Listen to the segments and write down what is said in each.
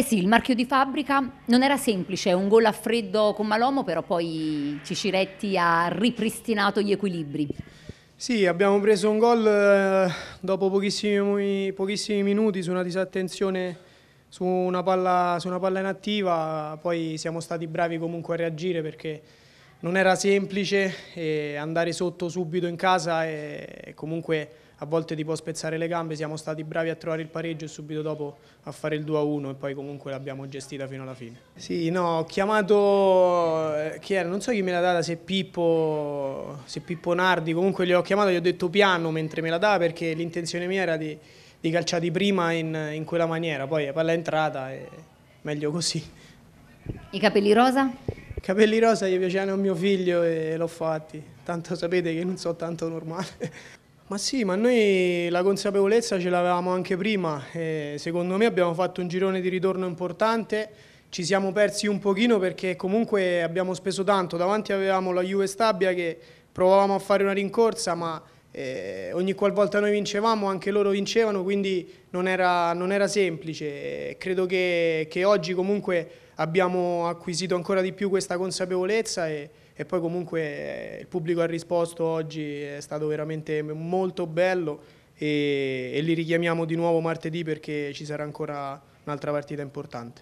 Eh sì, il marchio di fabbrica non era semplice, un gol a freddo con Malomo, però poi Ciciretti ha ripristinato gli equilibri. Sì, abbiamo preso un gol eh, dopo pochissimi, pochissimi, minuti su una disattenzione su una, palla, su una palla inattiva, poi siamo stati bravi comunque a reagire perché non era semplice e andare sotto subito in casa e comunque a volte ti può spezzare le gambe, siamo stati bravi a trovare il pareggio e subito dopo a fare il 2-1 e poi comunque l'abbiamo gestita fino alla fine. Sì, no, ho chiamato, eh, chi era? non so chi me l'ha data, se Pippo, se Pippo Nardi, comunque gli ho chiamato, e gli ho detto piano mentre me la dava perché l'intenzione mia era di, di calciati prima in, in, quella maniera, poi la palla è entrata e meglio così. I capelli rosa? Capelli rosa gli piacevano a mio figlio e l'ho fatti, tanto sapete che non so tanto normale. Ma sì, ma noi la consapevolezza ce l'avevamo anche prima, secondo me abbiamo fatto un girone di ritorno importante, ci siamo persi un pochino perché comunque abbiamo speso tanto, davanti avevamo la Juve Stabia che provavamo a fare una rincorsa ma eh, ogni qualvolta noi vincevamo anche loro vincevano, quindi non era, non era semplice. Eh, credo che, che, oggi comunque abbiamo acquisito ancora di più questa consapevolezza e, e poi comunque eh, il pubblico ha risposto oggi, è stato veramente molto bello e, e li richiamiamo di nuovo martedì perché ci sarà ancora un'altra partita importante.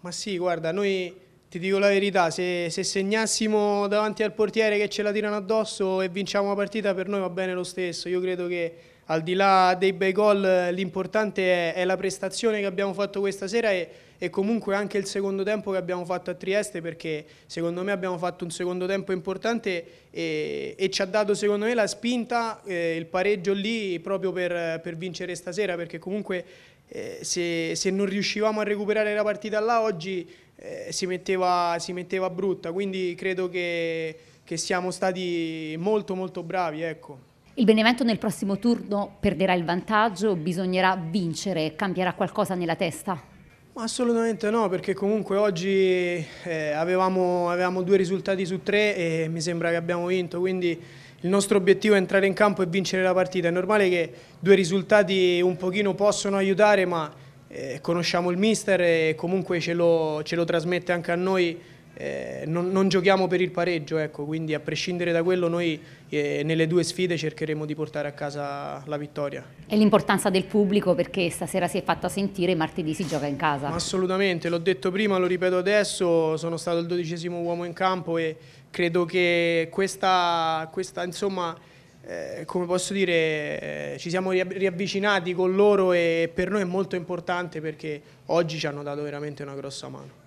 Ma sì, guarda, noi ti dico la verità, se, se, segnassimo davanti al portiere che ce la tirano addosso e vinciamo la partita per noi va bene lo stesso. Io credo che al di là dei bei gol l'importante è, è, la prestazione che abbiamo fatto questa sera e, e, comunque anche il secondo tempo che abbiamo fatto a Trieste perché secondo me abbiamo fatto un secondo tempo importante e, e ci ha dato secondo me la spinta, eh, il pareggio lì proprio per, per vincere stasera perché comunque eh, se, se, non riuscivamo a recuperare la partita là oggi eh, si, metteva, si, metteva, brutta, quindi credo che, che siamo stati molto molto bravi. Ecco. Il Benevento nel prossimo turno perderà il vantaggio, bisognerà vincere, cambierà qualcosa nella testa? assolutamente no, perché comunque oggi eh, avevamo, avevamo, due risultati su tre e mi sembra che abbiamo vinto, quindi il nostro obiettivo è entrare in campo e vincere la partita. È normale che due risultati un pochino possono aiutare, ma eh, conosciamo il mister e comunque ce lo, ce lo trasmette anche a noi eh, non, non, giochiamo per il pareggio, ecco, quindi a prescindere da quello noi eh, nelle due sfide cercheremo di portare a casa la vittoria. E l'importanza del pubblico perché stasera si è fatta sentire, martedì si gioca in casa. Assolutamente, l'ho detto prima, lo ripeto adesso, sono stato il dodicesimo uomo in campo e credo che questa, questa insomma... Eh, come posso dire, eh, ci siamo riavvicinati con loro e per noi è molto importante perché oggi ci hanno dato veramente una grossa mano.